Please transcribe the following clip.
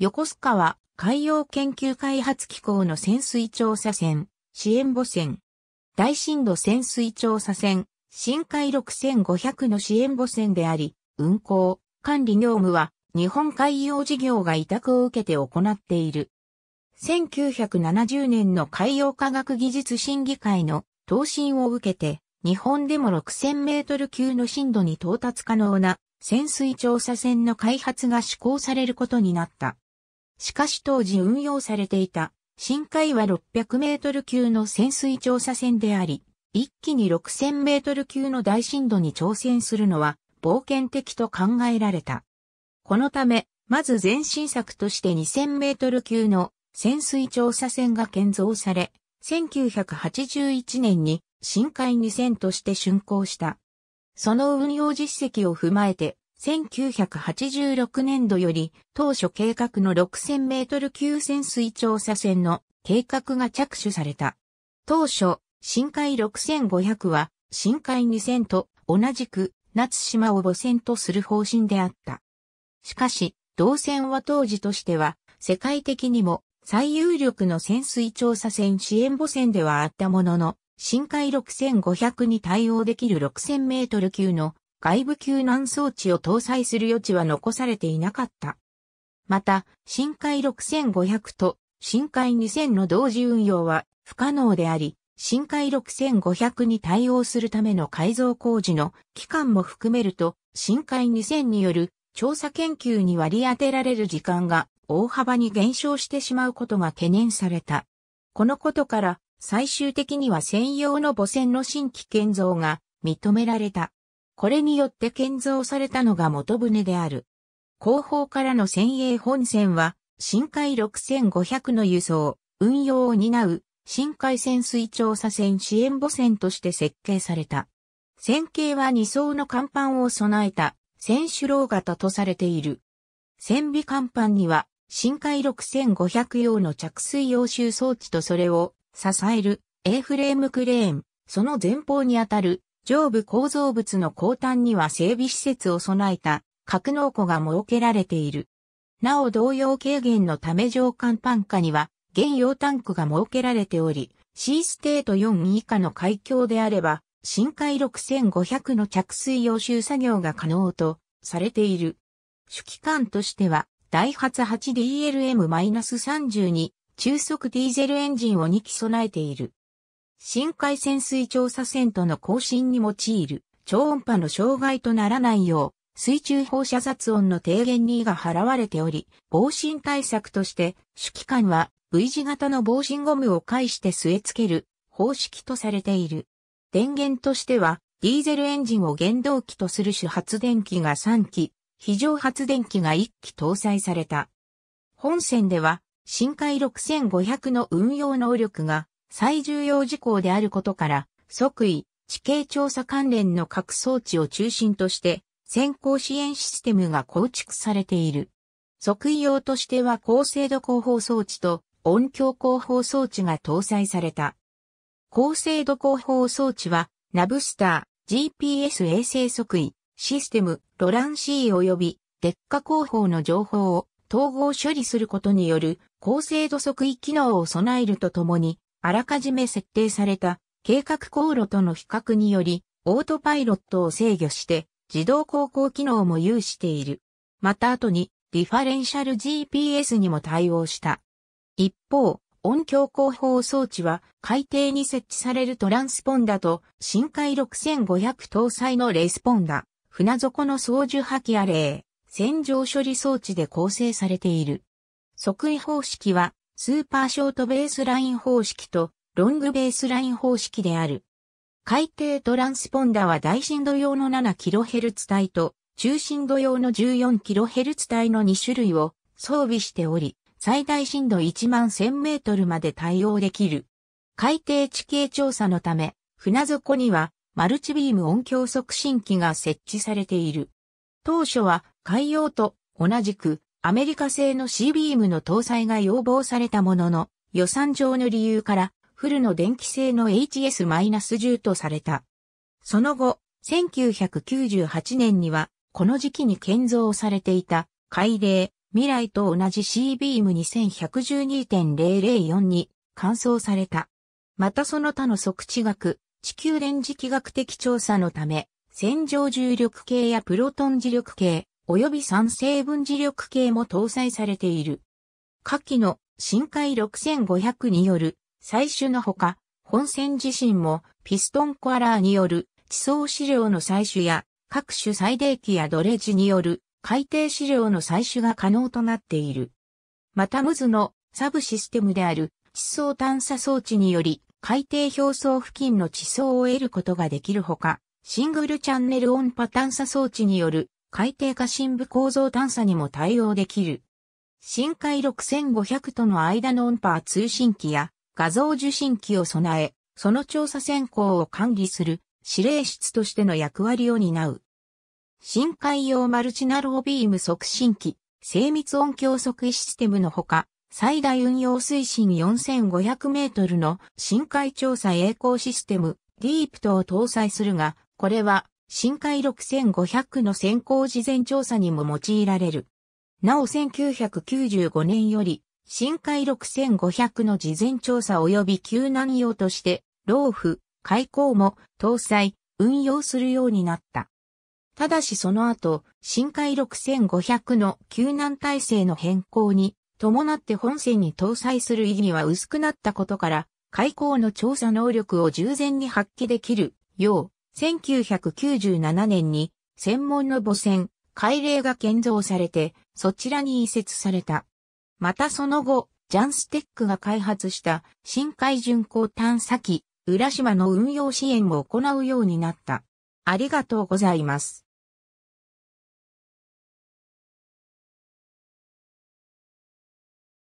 横須賀は海洋研究開発機構の潜水調査船、支援母船。大震度潜水調査船、深海6500の支援母船であり、運航、管理業務は日本海洋事業が委託を受けて行っている。1970年の海洋科学技術審議会の答申を受けて、日本でも6000メートル級の深度に到達可能な潜水調査船の開発が施行されることになった。しかし当時運用されていた深海は600メートル級の潜水調査船であり、一気に6000メートル級の大深度に挑戦するのは冒険的と考えられた。このため、まず前進作として2000メートル級の潜水調査船が建造され、1981年に深海2000として竣工した。その運用実績を踏まえて、1986年度より当初計画の6000メートル級潜水調査船の計画が着手された。当初、深海6500は深海2000と同じく夏島を母船とする方針であった。しかし、同船は当時としては世界的にも最有力の潜水調査船支援母船ではあったものの、深海6500に対応できる6000メートル級の外部救難装置を搭載する余地は残されていなかった。また、深海6500と深海2000の同時運用は不可能であり、深海6500に対応するための改造工事の期間も含めると、深海2000による調査研究に割り当てられる時間が大幅に減少してしまうことが懸念された。このことから、最終的には専用の母船の新規建造が認められた。これによって建造されたのが元船である。後方からの先鋭本船は、深海6500の輸送、運用を担う、深海潜水調査船支援母船として設計された。船形は2層の甲板を備えた、船首楼型とされている。船尾甲板には、深海6500用の着水用収装置とそれを支える A フレームクレーン、その前方にあたる上部構造物の後端には整備施設を備えた格納庫が設けられている。なお同様軽減のため上パ板下には原用タンクが設けられており、C ステート4以下の海峡であれば、深海6500の着水用収作業が可能とされている。主機関としては、ダイハツ 8DLM-32 中速ディーゼルエンジンを2機備えている。深海潜水調査船との交信に用いる超音波の障害とならないよう、水中放射雑音の低減にが払われており、防振対策として、主機関は V 字型の防振ゴムを介して据え付ける方式とされている。電源としては、ディーゼルエンジンを原動機とする主発電機が3機、非常発電機が1機搭載された。本線では、深海6500の運用能力が最重要事項であることから、即位、地形調査関連の各装置を中心として、先行支援システムが構築されている。即位用としては高精度広報装置と音響広報装置が搭載された。高精度広報装置は、ナブスター、GPS 衛星即位、システム、ロラン C 及び、劣化広報の情報を統合処理することによる高精度即位機能を備えるとともに、あらかじめ設定された計画航路との比較により、オートパイロットを制御して、自動航行機能も有している。また後に、ディファレンシャル GPS にも対応した。一方、音響広報装置は海底に設置されるトランスポンダと深海6500搭載のレスポンダ、船底の操縦破棄アレイ、洗浄処理装置で構成されている。測位方式はスーパーショートベースライン方式とロングベースライン方式である。海底トランスポンダは大震度用の 7kHz 帯と中震度用の 14kHz 帯の2種類を装備しており、最大震度1万1000メートルまで対応できる。海底地形調査のため、船底にはマルチビーム音響促進機が設置されている。当初は海洋と同じくアメリカ製の C ビームの搭載が要望されたものの、予算上の理由から、フルの電気製の HS-10 とされた。その後、1998年には、この時期に建造されていた、海嶺、未来と同じ C ビーム2112.004に、換装された。またその他の測地学、地球電磁気学的調査のため、線状重力計やプロトン磁力計、及び酸性分子力計も搭載されている。下記の深海6500による採取のほか、本船自身もピストンコアラーによる地層資料の採取や各種採泥機やドレッジによる海底資料の採取が可能となっている。またムズのサブシステムである地層探査装置により海底表層付近の地層を得ることができるほか、シングルチャンネル音波探査装置による海底下深部構造探査にも対応できる。深海6500との間の音波通信機や画像受信機を備え、その調査選考を管理する指令室としての役割を担う。深海用マルチナロービーム促進機、精密音響測位システムのほか、最大運用推進4500メートルの深海調査栄光システム、ディープトを搭載するが、これは深海6500の先行事前調査にも用いられる。なお1995年より、深海6500の事前調査及び救難用として、老婦、開口も搭載、運用するようになった。ただしその後、深海6500の救難体制の変更に伴って本船に搭載する意義は薄くなったことから、海溝の調査能力を従前に発揮できるよう、1997年に専門の母船、海嶺が建造されて、そちらに移設された。またその後、ジャンステックが開発した深海巡航探査機、浦島の運用支援を行うようになった。ありがとうございます。